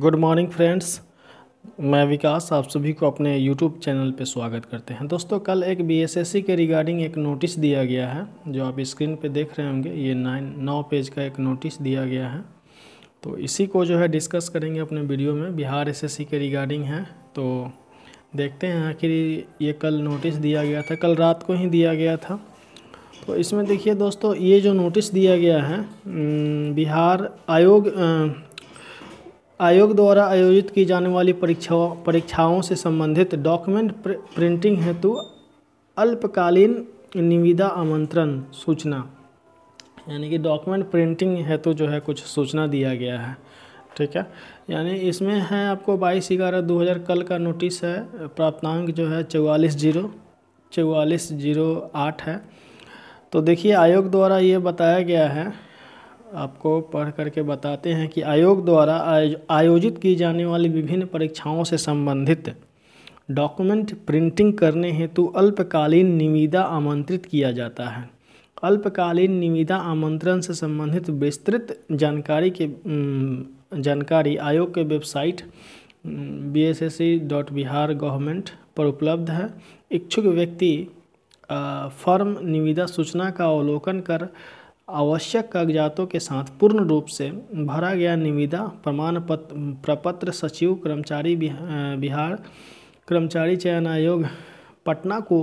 good morning friends मैं विकास आप सभी को अपने यूट्यूब चैनल पर स्वागत करते हैं दोस्तों कल एक बीएसएससी e के रिगार्डिंग एक नोटिस दिया गया है जो आप स्क्रीन पर देख रहे होंगे ये नाइन नौ पेज का एक नोटिस दिया गया है तो इसी को जो है डिस्कस करेंगे अपने वीडियो में बिहार सी e के रिगार्डिंग है तो देखते हैं आखिर ये कल नोटिस दिया गया था कल रात को ही दिया गया था तो इसमें देखिए दोस्तों ये जो नोटिस दिया गया है बिहार आयोग आयोग द्वारा आयोजित की जाने वाली परीक्षाओं परीक्षाओं से संबंधित डॉक्यूमेंट प्रिंटिंग हेतु अल्पकालीन निविदा आमंत्रण सूचना यानी कि डॉक्यूमेंट प्रिंटिंग हेतु जो है कुछ सूचना दिया गया है ठीक है यानी इसमें है आपको बाईस ग्यारह दो हज़ार कल का नोटिस है प्राप्तांक जो है चौवालीस जीरो चौवालीस जीरो आठ है तो देखिए आयोग द्वारा ये बताया गया है आपको पढ़ करके बताते हैं कि आयोग द्वारा आयोजित की जाने वाली विभिन्न परीक्षाओं से संबंधित डॉक्यूमेंट प्रिंटिंग करने हेतु अल्पकालीन निविदा आमंत्रित किया जाता है अल्पकालीन निविदा आमंत्रण से संबंधित विस्तृत जानकारी के जानकारी आयोग के website B S S C dot Bihar government पर उपलब्ध है इच्छुक व्यक्ति फर्म निविदा सूचना का अवलोकन कर आवश्यक कागजातों के साथ पूर्ण रूप से भरा गया निविदा प्रमाण पत्र प्रपत्र सचिव कर्मचारी बिहार कर्मचारी चयन आयोग पटना को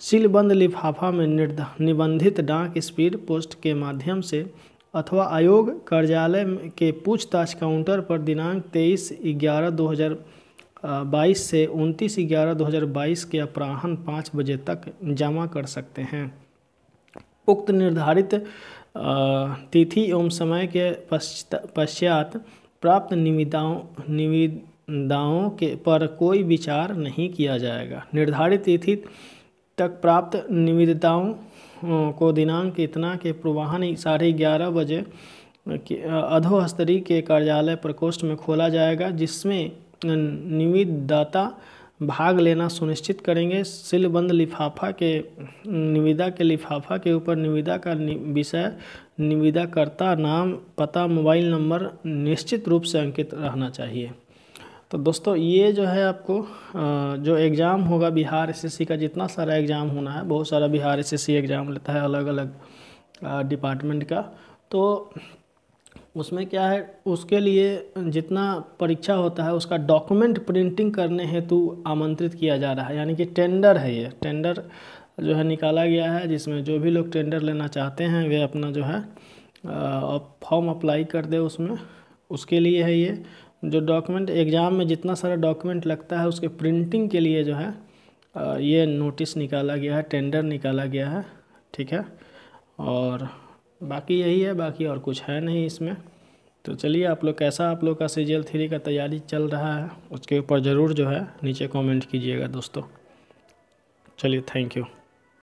सीलबंद लिफाफा में निबंधित डाक स्पीड पोस्ट के माध्यम से अथवा आयोग कार्यालय के पूछताछ काउंटर पर दिनांक तेईस ग्यारह दो हज़ार बाईस से उनतीस ग्यारह दो हज़ार बाईस के अपराह्न पाँच बजे तक जमा कर सकते हैं उक्त निर्धारित तिथि एवं समय के पश्चात प्राप्त निविदाओं निविदाओं के पर कोई विचार नहीं किया जाएगा निर्धारित तिथि तक प्राप्त निविदाओं को दिनांक इतना के पूर्वाहन साढ़े ग्यारह बजे अधोहस्तरी के कार्यालय प्रकोष्ठ में खोला जाएगा जिसमें निविदाता भाग लेना सुनिश्चित करेंगे सिलबंद लिफाफा के निविदा के लिफाफा के ऊपर निविदा का विषय निविदाकर्ता नाम पता मोबाइल नंबर निश्चित रूप से अंकित रहना चाहिए तो दोस्तों ये जो है आपको जो एग्ज़ाम होगा बिहार एसएससी का जितना सारा एग्ज़ाम होना है बहुत सारा बिहार एसएससी एग्ज़ाम लेता है अलग अलग डिपार्टमेंट का तो उसमें क्या है उसके लिए जितना परीक्षा होता है उसका डॉक्यूमेंट प्रिंटिंग करने हेतु आमंत्रित किया जा रहा है यानी कि टेंडर है ये टेंडर जो है निकाला गया है जिसमें जो भी लोग टेंडर लेना चाहते हैं वे अपना जो है फॉर्म अप्लाई कर दे उसमें उसके लिए है ये जो डॉक्यूमेंट एग्ज़ाम में जितना सारा डॉक्यूमेंट लगता है उसके प्रिंटिंग के लिए जो है ये नोटिस निकाला गया है टेंडर निकाला गया है ठीक है और बाकी यही है बाकी और कुछ है नहीं इसमें तो चलिए आप लोग कैसा आप लोग का सीजियल थ्री का तैयारी चल रहा है उसके ऊपर ज़रूर जो है नीचे कमेंट कीजिएगा दोस्तों चलिए थैंक यू